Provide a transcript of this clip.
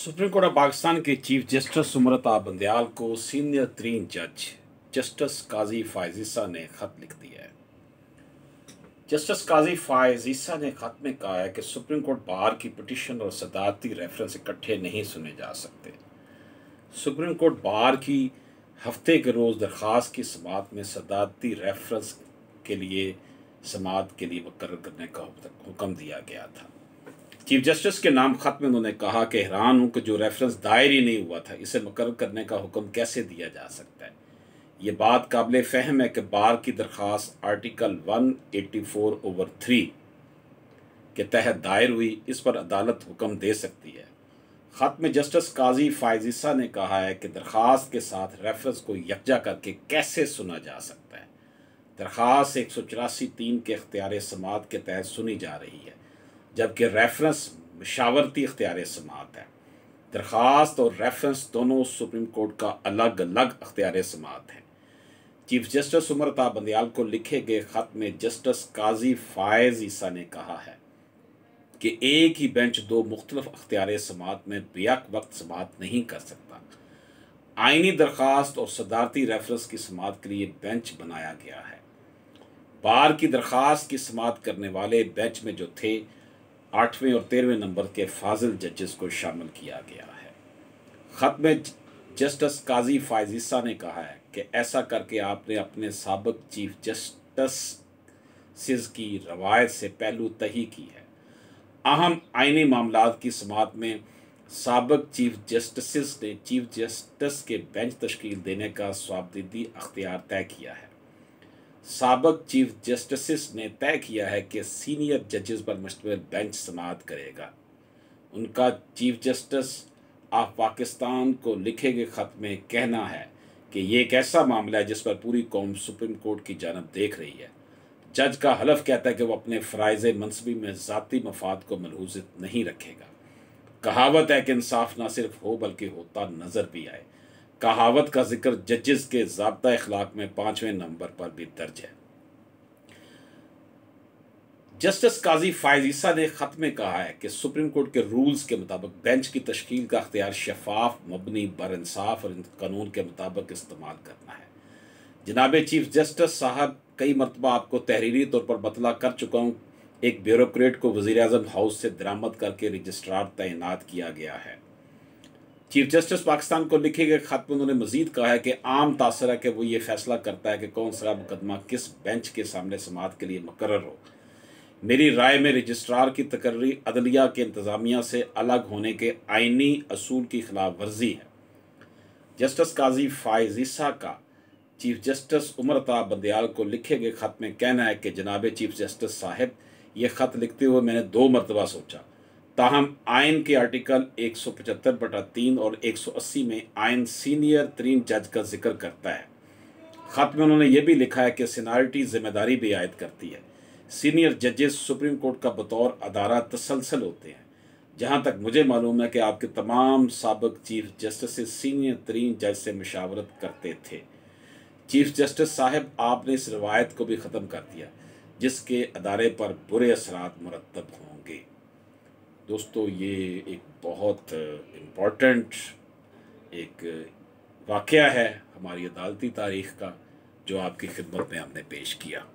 supreme court of Pakistan के chief justice सुमरता Bandial को senior तरीन जज जस्टिस काजी फायजीसा ने खत लिख दिया है जस्टिस काजी फायजीसा ने खत में कहा है कि सुप्रीम कोर्ट बार की पटिशन और सदारती रेफरेंस इकट्ठे नहीं सुने जा सकते सुप्रीम कोर्ट बार की हफ्ते के रोज़ दरख्वास्त की समात में सदारती रेफरेंस के लिए समात के लिए मुकर करने का हुक्म दिया गया था चीफ जस्टिस के नाम खत में उन्होंने कहा कि हैरान हूँ कि जो रेफरेंस दायर ही नहीं हुआ था इसे मुकर करने का हुक्म कैसे दिया जा सकता है ये बात काबिल फहम है कि बार की दरख्वास्त आर्टिकल 184 ओवर थ्री के तहत दायर हुई इस पर अदालत हुक्म दे सकती है ख़त में जस्टिस काजी फायजिसा ने कहा है कि दरख्वास्त के साथ रेफरेंस को यकजा करके कैसे सुना जा सकता है दरख्वास्त एक सौ चौरासी तीन के अख्तियार समात के तहत सुनी जा रही है जबकि रेफरेंस मशावरती अख्तियार समात है दरख्वास्त और रेफरेंस दोनों सुप्रीम कोर्ट का अलग अलग अख्तियार समात है चीफ जस्टिस उमरता बंदयाल को लिखे गए ख़त में जस्टिस काजी फायज़ ईसा ने कहा है कि एक ही बेंच दो मुख्तलफ अख्तियार समात में बेक वक्त समात नहीं कर सकता आइनी दरख्वास्त और सदारती रेफरेंस की समात के लिए बेंच बनाया गया है बार की दरख्वास्त की समात करने वाले बेंच में जो थे आठवें और तेरहवें नंबर के फाजिल जजेस को शामिल किया गया है ख़त में जस्टिस काजी फायजिस्सा ने कहा है कि ऐसा करके आपने अपने सबक चीफ जस्टिस सिज की रवायत से पहलू तही की है अहम आइनी मामला की समात में सबक चीफ जस्टिस ने चीफ जस्टिस के बेंच तश्कील देने का स्वाबदीदी अख्तियार तय किया है सबक चीफ जस्टिस ने तय किया है कि सीनियर जजेस पर मुश्तमिल बेंच समाप्त करेगा उनका चीफ जस्टिस ऑफ पाकिस्तान को लिखे गए ख़त में कहना है कि ये एक ऐसा मामला है जिस पर पूरी कौम सुप्रीम कोर्ट की जानब देख रही है जज का हलफ कहता है कि वो अपने फ़रज़ मनसबी में ज़ाती मफाद को मलहूजित नहीं रखेगा कहावत है कि इंसाफ ना सिर्फ हो बल्कि होता नज़र भी आए कहावत का जिक्र जजेस के जबता इखलाक में पांचवें नंबर पर भी दर्ज है जस्टिस काजी फायजीसा ने ख़त में कहा है कि सुप्रीम कोर्ट के रूल्स के मुताबिक बेंच की तश्कील का अख्तियार शफाफ मबनी बर इंसाफ और कानून के मुताबिक इस्तेमाल करना है जनाब चीफ जस्टिस साहब कई मरतबा आपको तहरीरी तौर पर बतला कर चुका हूँ एक ब्यूरोक्रेट को वज़ी अजम हाउस से दरामद करके रजिस्ट्रार तैनात किया गया है चीफ जस्टिस पाकिस्तान को लिखे गए खत में उन्होंने मजीद कहा है कि आम तासर है कि वो ये फैसला करता है कि कौन सा मुकदमा किस बेंच के सामने समात के लिए मुकर हो मेरी राय में रजिस्ट्रार की तकर्री अदलिया के इंतज़ामिया से अलग होने के आइनी असूल की खिलाफ वर्जी है जस्टिस काजी फायज ईसा का चीफ जस्टिस उमर ताब बंदयाल को लिखे गए खत में कहना है कि जनाब चीफ जस्टिस साहब ये ख़त लिखते हुए मैंने दो मरतबा सोचा ताहम आयन के आर्टिकल एक सौ पचहत्तर बटा तीन और एक सौ अस्सी में आयन सीनियर तरीन जज का जिक्र करता है ख़त में उन्होंने ये भी लिखा है कि सीनारिटी जिम्मेदारी भी आयद करती है सीनियर जजेस सुप्रीम कोर्ट का बतौर अदारा तसलसल होते हैं जहाँ तक मुझे मालूम है कि आपके तमाम सबक चीफ जस्टिस सीनियर तरीन जज से मशावरत करते थे चीफ जस्टिस साहब आपने इस रवायत को भी ख़त्म कर दिया जिसके अदारे पर बुरे असरा मरतब हों दोस्तों ये एक बहुत इम्पॉर्टेंट एक वाक़ है हमारी अदालती तारीख़ का जो आपकी खिदमत में हमने पेश किया